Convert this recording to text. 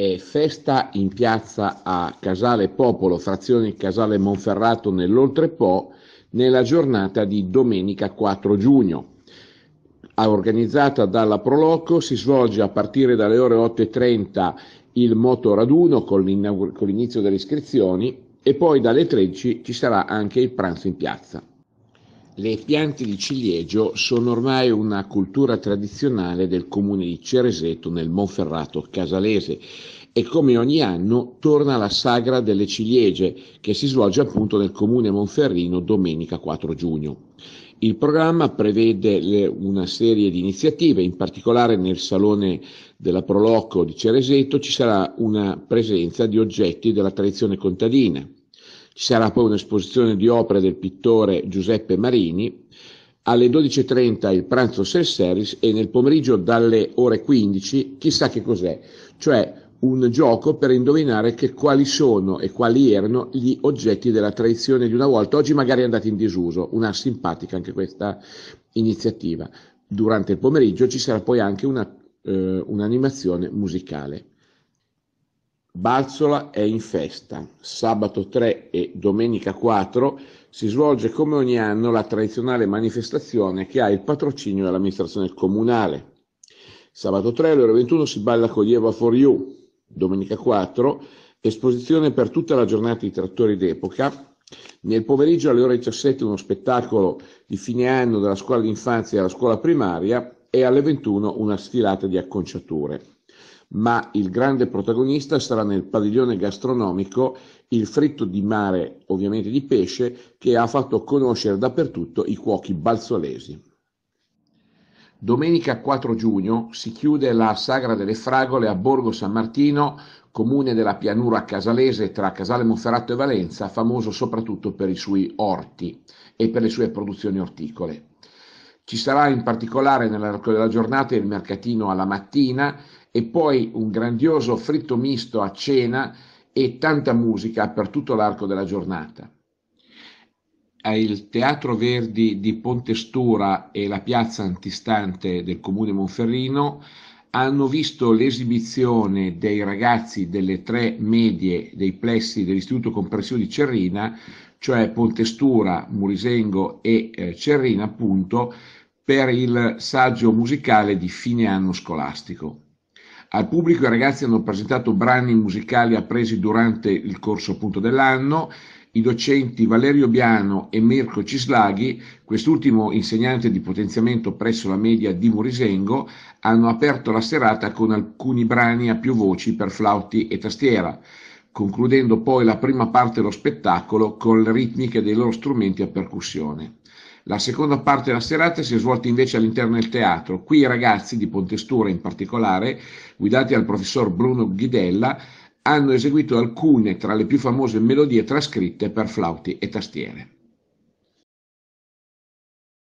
è festa in piazza a Casale Popolo, frazione Casale Monferrato nell'Oltrepo, nella giornata di domenica 4 giugno. Organizzata dalla Proloco, si svolge a partire dalle ore 8.30 il moto motoraduno con, l'inizio delle iscrizioni e poi dalle 13 ci sarà anche il pranzo in piazza. Le piante di ciliegio sono ormai una cultura tradizionale del comune di Cereseto nel Monferrato casalese e come ogni anno torna la sagra delle ciliegie che si svolge appunto nel comune monferrino domenica 4 giugno. Il programma prevede una serie di iniziative, in particolare nel salone della Prolocco di Cereseto ci sarà una presenza di oggetti della tradizione contadina, ci sarà poi un'esposizione di opere del pittore Giuseppe Marini, alle 12.30 il pranzo self-service e nel pomeriggio dalle ore 15 chissà che cos'è, cioè un gioco per indovinare che quali sono e quali erano gli oggetti della tradizione di una volta, oggi magari andati in disuso, una simpatica anche questa iniziativa. Durante il pomeriggio ci sarà poi anche una, eh, un'animazione musicale. Balzola è in festa. Sabato 3 e domenica 4 si svolge come ogni anno la tradizionale manifestazione che ha il patrocinio dell'amministrazione comunale. Sabato 3 alle ore 21 si balla con gli Eva for You. Domenica 4 esposizione per tutta la giornata di trattori d'epoca. Nel pomeriggio alle ore 17 uno spettacolo di fine anno della scuola d'infanzia e della scuola primaria e alle 21 una sfilata di acconciature ma il grande protagonista sarà nel padiglione gastronomico il fritto di mare, ovviamente di pesce, che ha fatto conoscere dappertutto i cuochi balzolesi. Domenica 4 giugno si chiude la Sagra delle Fragole a Borgo San Martino, comune della pianura casalese tra Casale Monferrato e Valenza, famoso soprattutto per i suoi orti e per le sue produzioni orticole. Ci sarà in particolare nell'arco della giornata il mercatino alla mattina e poi un grandioso fritto misto a cena e tanta musica per tutto l'arco della giornata. Il Teatro Verdi di Pontestura e la piazza antistante del comune Monferrino hanno visto l'esibizione dei ragazzi delle tre medie dei plessi dell'Istituto Comprensivo di Cerrina, cioè Pontestura, Murisengo e eh, Cerrina, appunto, per il saggio musicale di fine anno scolastico. Al pubblico i ragazzi hanno presentato brani musicali appresi durante il corso appunto dell'anno, i docenti Valerio Biano e Mirko Cislaghi, quest'ultimo insegnante di potenziamento presso la media di Morisengo, hanno aperto la serata con alcuni brani a più voci per flauti e tastiera, concludendo poi la prima parte dello spettacolo con le ritmiche dei loro strumenti a percussione. La seconda parte della serata si è svolta invece all'interno del teatro. Qui i ragazzi di Pontestura in particolare, guidati dal professor Bruno Ghidella, hanno eseguito alcune tra le più famose melodie trascritte per flauti e tastiere.